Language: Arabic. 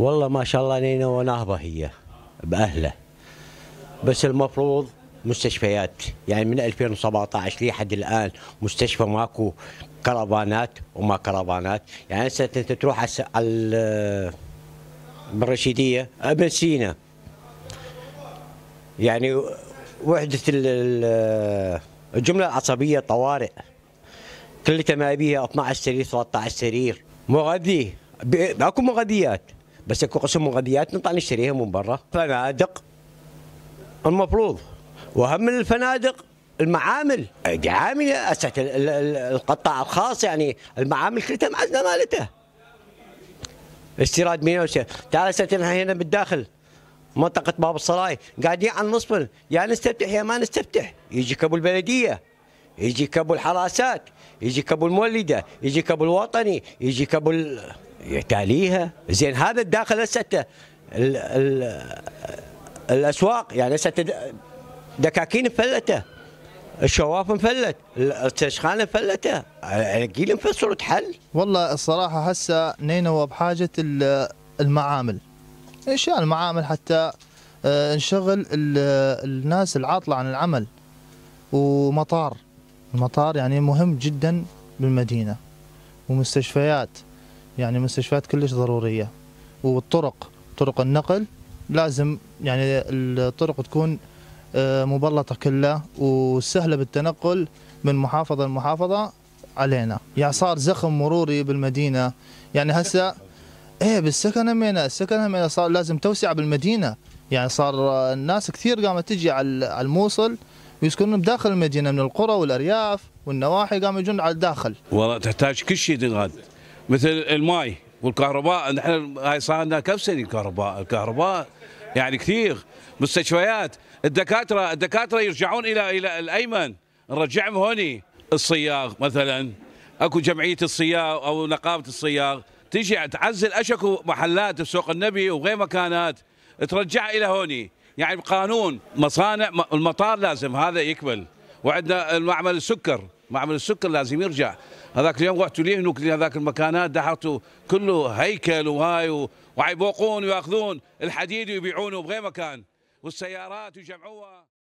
والله ما شاء الله نينا ونهضه هي بأهله بس المفروض مستشفيات يعني من 2017 لحد الآن مستشفى ماكو كرفانات وما كرفانات يعني هسه أنت تروح على بالرشيدية ابن سينا يعني وحدة الجملة العصبية طوارئ كل ما بيها 12 سرير 13 سرير مغذي اكو مغذيات بس اكو قسم مغذيات نطلع نشتريها من برا فنادق المفروض وهم من الفنادق المعامل عامل اسات القطاع الخاص يعني المعامل كلها معزله مالته استيراد مينا تعال سنتنا هنا بالداخل منطقة باب الصلاي قاعدين على النصف يا نستفتح يا ما نستفتح يجيك ابو البلدية يجيك ابو الحراسات يجيك ابو المولدة يجيك ابو الوطني يجيك ابو ال... يتاليها زين هذا الداخل هسه الاسواق يعني هسه دكاكين مفلته الشواف مفلت التشخانه مفلته قيل مفسر وتحل. والله الصراحه هسه نينوى بحاجه المعامل انشاء يعني المعامل حتى آه، نشغل الناس العاطله عن العمل ومطار المطار يعني مهم جدا بالمدينه ومستشفيات يعني مستشفيات كلش ضرورية والطرق طرق النقل لازم يعني الطرق تكون آه، مبلطة كلها وسهلة بالتنقل من محافظة لمحافظة علينا يعني صار زخم مروري بالمدينة يعني هسا ايه بالسكن همينة السكن همينة صار لازم توسعة بالمدينة يعني صار الناس كثير قامت تجي على الموصل ويسكنون بداخل المدينة من القرى والأرياف والنواحي قاموا يجون على الداخل والله تحتاج كل شيء تنغاد مثل الماي والكهرباء نحن هاي صار لنا كم سنه الكهرباء الكهرباء يعني كثير مستشفيات الدكاتره الدكاتره يرجعون الى الى الايمن نرجعهم هوني الصياغ مثلا اكو جمعيه الصياغ او نقابه الصياغ تجي تعزل اشكو محلات بسوق النبي وغير مكانات ترجع الى هوني يعني بقانون مصانع المطار لازم هذا يكمل وعندنا المعمل السكر معمل السكر لازم يرجع هذاك اليوم رحت ليه نوكلي هذاك المكانات دحرتوا كله هيكل وهاي وعيبوقون وياخذون الحديد ويبيعونه بغير مكان والسيارات يجمعوها